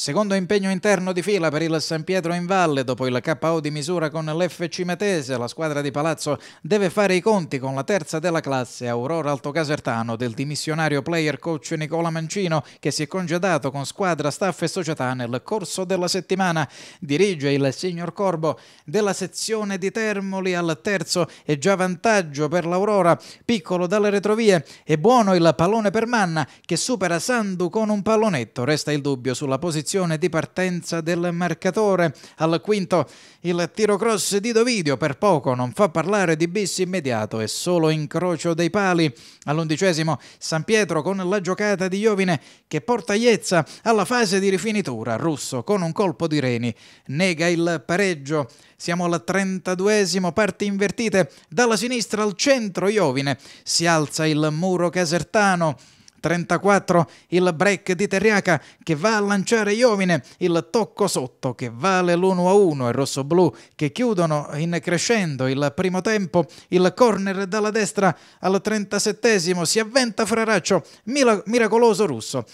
Secondo impegno interno di fila per il San Pietro in Valle, dopo il KO di misura con l'FC Metese, la squadra di Palazzo deve fare i conti con la terza della classe, Aurora Altocasertano, del dimissionario player coach Nicola Mancino, che si è congedato con squadra, staff e società nel corso della settimana. Dirige il signor Corbo della sezione di Termoli al terzo e già vantaggio per l'Aurora, piccolo dalle retrovie e buono il pallone per Manna, che supera Sandu con un pallonetto. Resta il dubbio sulla posizione posizione di partenza del marcatore. Al quinto il tiro cross di Dovidio per poco non fa parlare di bis immediato e solo incrocio dei pali. All'undicesimo San Pietro con la giocata di Iovine che porta Iezza alla fase di rifinitura. Russo con un colpo di reni nega il pareggio. Siamo al 32esimo, parti invertite, dalla sinistra al centro Iovine, si alza il muro casertano, 34 il break di Terriaca che va a lanciare Iovine, il tocco sotto che vale l'1-1 e rossoblù che chiudono in crescendo il primo tempo, il corner dalla destra al 37 si avventa Fraraccio, miracoloso russo.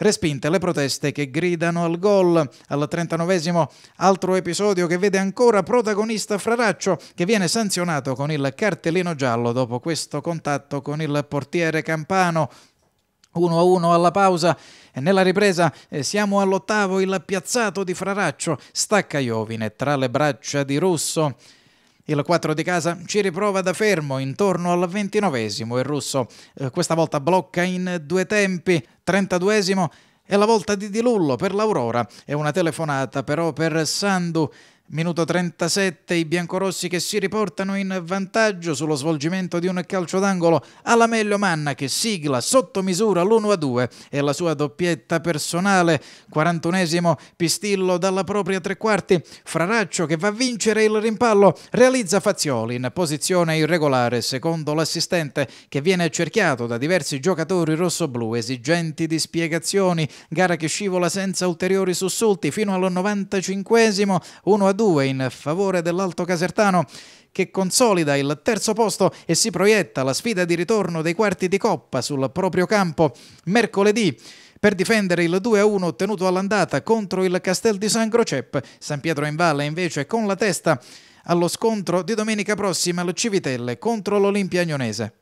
Respinte le proteste che gridano al gol. Al 39 altro episodio che vede ancora protagonista Fraraccio che viene sanzionato con il cartellino giallo dopo questo contatto con il portiere Campano. 1 a 1 alla pausa e nella ripresa eh, siamo all'ottavo il piazzato di Fraraccio stacca Iovine tra le braccia di Russo il 4 di casa ci riprova da fermo intorno al 29esimo. il russo eh, questa volta blocca in due tempi 32esimo è la volta di Dilullo per l'Aurora e una telefonata però per Sandu Minuto 37, i biancorossi che si riportano in vantaggio sullo svolgimento di un calcio d'angolo alla Meglio Manna che sigla sotto misura l'1-2 e la sua doppietta personale. 41esimo Pistillo dalla propria tre quarti, Fraraccio che va a vincere il rimpallo, realizza Fazioli in posizione irregolare secondo l'assistente che viene cerchiato da diversi giocatori rossoblu esigenti di spiegazioni, gara che scivola senza ulteriori sussulti fino al 95esimo 1-2 2 in favore dell'Alto Casertano che consolida il terzo posto e si proietta la sfida di ritorno dei quarti di coppa sul proprio campo mercoledì. Per difendere il 2-1 ottenuto all'andata contro il Castel di San Crocep, San Pietro in Valle invece con la testa allo scontro di domenica prossima al Civitelle contro l'Olimpia Agnonese.